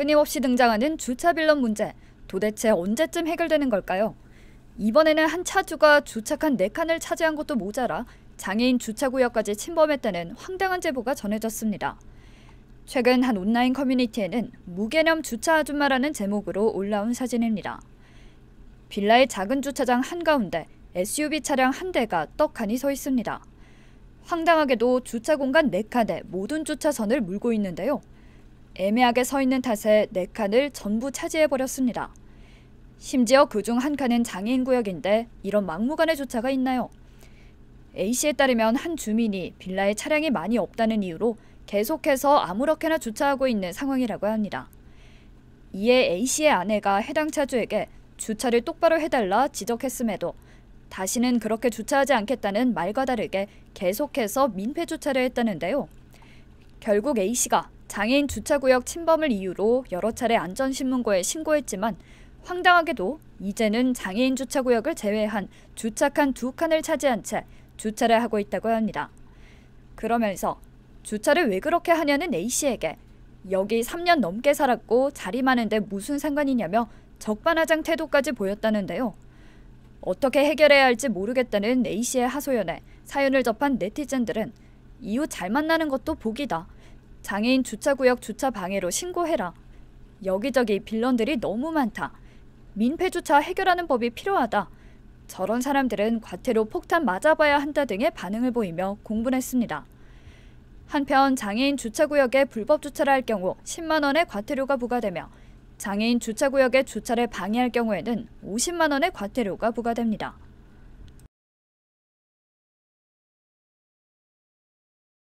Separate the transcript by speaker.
Speaker 1: 끊임없이 등장하는 주차 빌런 문제 도대체 언제쯤 해결되는 걸까요? 이번에는 한 차주가 주차칸 네칸을 차지한 것도 모자라 장애인 주차구역까지 침범했다는 황당한 제보가 전해졌습니다. 최근 한 온라인 커뮤니티에는 무개념 주차 아줌마라는 제목으로 올라온 사진입니다. 빌라의 작은 주차장 한가운데 SUV 차량 한 대가 떡하니 서 있습니다. 황당하게도 주차 공간 네칸에 모든 주차선을 물고 있는데요. 애매하게 서 있는 탓에 네칸을 전부 차지해버렸습니다. 심지어 그 중 한 칸은 장애인 구역인데 이런 막무가내 조차가 있나요? A씨에 따르면 한 주민이 빌라에 차량이 많이 없다는 이유로 계속해서 아무렇게나 주차하고 있는 상황이라고 합니다. 이에 A씨의 아내가 해당 차주에게 주차를 똑바로 해달라 지적했음에도 다시는 그렇게 주차하지 않겠다는 말과 다르게 계속해서 민폐 주차를 했다는데요. 결국 A씨가 장애인 주차구역 침범을 이유로 여러 차례 안전신문고에 신고했지만 황당하게도 이제는 장애인 주차구역을 제외한 주차칸 두 칸을 차지한 채 주차를 하고 있다고 합니다. 그러면서 주차를 왜 그렇게 하냐는 A씨에게 여기 3년 넘게 살았고 자리 많은데 무슨 상관이냐며 적반하장 태도까지 보였다는데요. 어떻게 해결해야 할지 모르겠다는 A씨의 하소연에 사연을 접한 네티즌들은 이후 잘 만나는 것도 복이다. 장애인 주차구역 주차 방해로 신고해라. 여기저기 빌런들이 너무 많다. 민폐 주차 해결하는 법이 필요하다. 저런 사람들은 과태료 폭탄 맞아봐야 한다 등의 반응을 보이며 공분했습니다. 한편 장애인 주차구역에 불법 주차를 할 경우 10만 원의 과태료가 부과되며 장애인 주차구역에 주차를 방해할 경우에는 50만 원의 과태료가 부과됩니다.